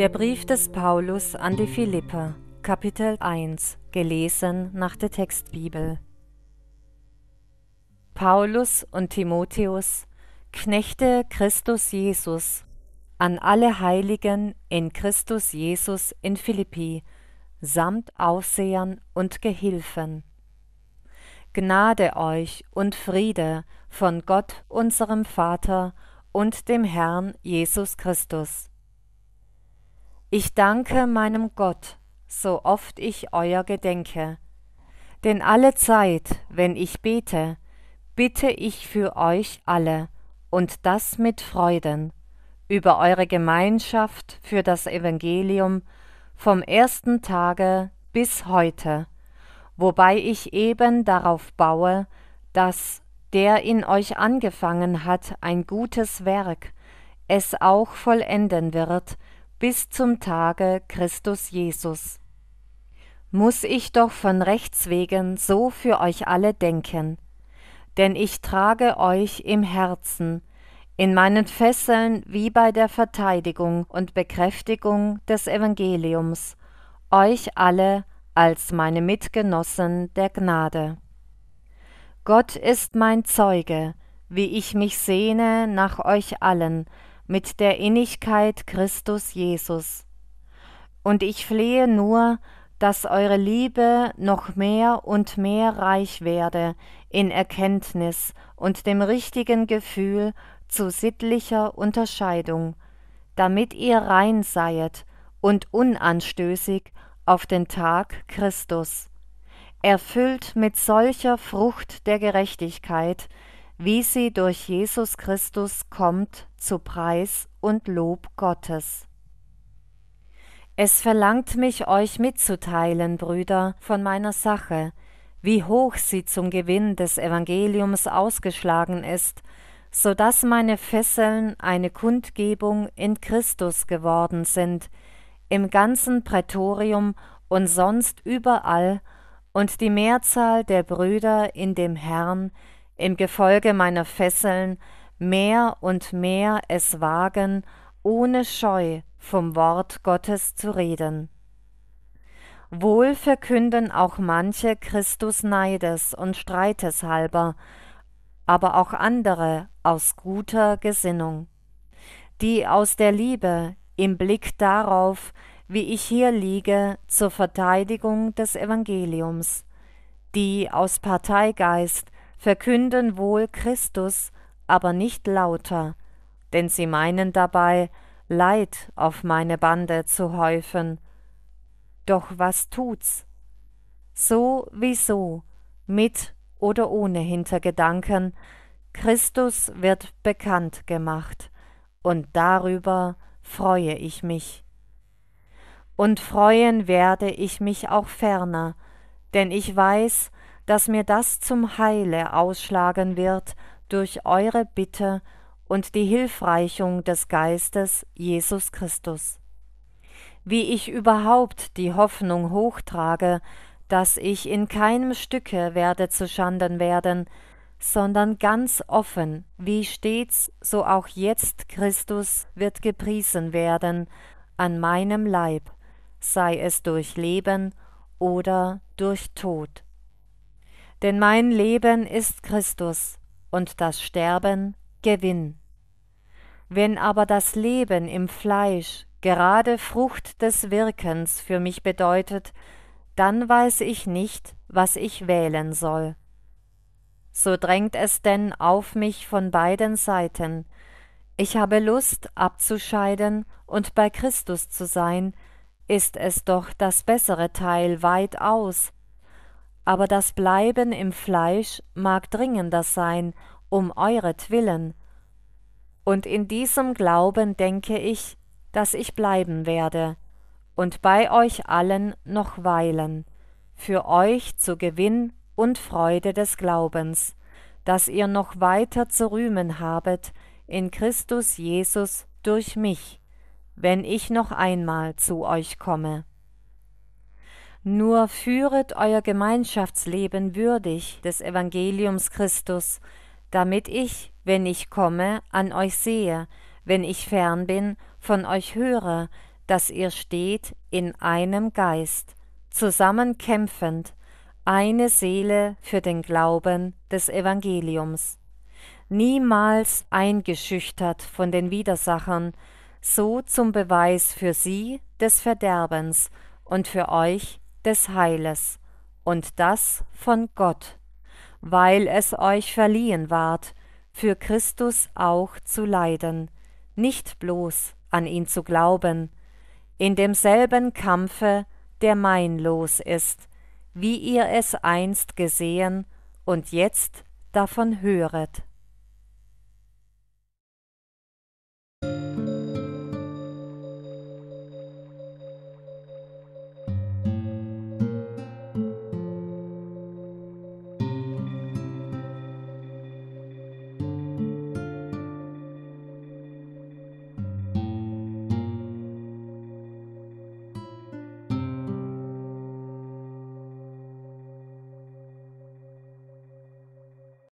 Der Brief des Paulus an die Philippe, Kapitel 1, gelesen nach der Textbibel. Paulus und Timotheus, Knechte Christus Jesus, an alle Heiligen in Christus Jesus in Philippi, samt Aufsehern und Gehilfen. Gnade euch und Friede von Gott unserem Vater und dem Herrn Jesus Christus. Ich danke meinem Gott, so oft ich euer gedenke. Denn alle Zeit, wenn ich bete, bitte ich für euch alle, und das mit Freuden, über eure Gemeinschaft für das Evangelium vom ersten Tage bis heute, wobei ich eben darauf baue, dass der in euch angefangen hat ein gutes Werk, es auch vollenden wird bis zum Tage Christus Jesus. Muß ich doch von Rechts wegen so für euch alle denken, denn ich trage euch im Herzen, in meinen Fesseln wie bei der Verteidigung und Bekräftigung des Evangeliums, euch alle als meine Mitgenossen der Gnade. Gott ist mein Zeuge, wie ich mich sehne nach euch allen, mit der Innigkeit Christus Jesus. Und ich flehe nur, dass eure Liebe noch mehr und mehr reich werde in Erkenntnis und dem richtigen Gefühl zu sittlicher Unterscheidung, damit ihr rein seiet und unanstößig auf den Tag Christus, erfüllt mit solcher Frucht der Gerechtigkeit, wie sie durch Jesus Christus kommt zu Preis und Lob Gottes. Es verlangt mich, euch mitzuteilen, Brüder, von meiner Sache, wie hoch sie zum Gewinn des Evangeliums ausgeschlagen ist, so daß meine Fesseln eine Kundgebung in Christus geworden sind, im ganzen Prätorium und sonst überall, und die Mehrzahl der Brüder in dem Herrn, im Gefolge meiner Fesseln mehr und mehr es wagen, ohne Scheu vom Wort Gottes zu reden. Wohl verkünden auch manche Christus Neides und Streites halber, aber auch andere aus guter Gesinnung, die aus der Liebe im Blick darauf, wie ich hier liege, zur Verteidigung des Evangeliums, die aus Parteigeist verkünden wohl Christus, aber nicht lauter, denn sie meinen dabei, Leid auf meine Bande zu häufen. Doch was tut's? So wie so, mit oder ohne Hintergedanken, Christus wird bekannt gemacht, und darüber freue ich mich. Und freuen werde ich mich auch ferner, denn ich weiß, dass mir das zum Heile ausschlagen wird durch eure Bitte und die Hilfreichung des Geistes Jesus Christus. Wie ich überhaupt die Hoffnung hochtrage, dass ich in keinem Stücke werde zuschanden werden, sondern ganz offen, wie stets, so auch jetzt Christus wird gepriesen werden an meinem Leib, sei es durch Leben oder durch Tod. Denn mein Leben ist Christus und das Sterben Gewinn. Wenn aber das Leben im Fleisch gerade Frucht des Wirkens für mich bedeutet, dann weiß ich nicht, was ich wählen soll. So drängt es denn auf mich von beiden Seiten. Ich habe Lust abzuscheiden und bei Christus zu sein, ist es doch das bessere Teil weitaus, aber das Bleiben im Fleisch mag dringender sein, um euretwillen. Und in diesem Glauben denke ich, dass ich bleiben werde und bei euch allen noch weilen, für euch zu Gewinn und Freude des Glaubens, dass ihr noch weiter zu rühmen habet in Christus Jesus durch mich, wenn ich noch einmal zu euch komme. Nur führet euer Gemeinschaftsleben würdig des Evangeliums Christus, damit ich, wenn ich komme, an euch sehe, wenn ich fern bin, von euch höre, dass ihr steht in einem Geist, zusammen kämpfend, eine Seele für den Glauben des Evangeliums. Niemals eingeschüchtert von den Widersachern, so zum Beweis für sie des Verderbens und für euch des Heiles und das von Gott, weil es euch verliehen ward, für Christus auch zu leiden, nicht bloß an ihn zu glauben, in demselben Kampfe, der mein Los ist, wie ihr es einst gesehen und jetzt davon höret.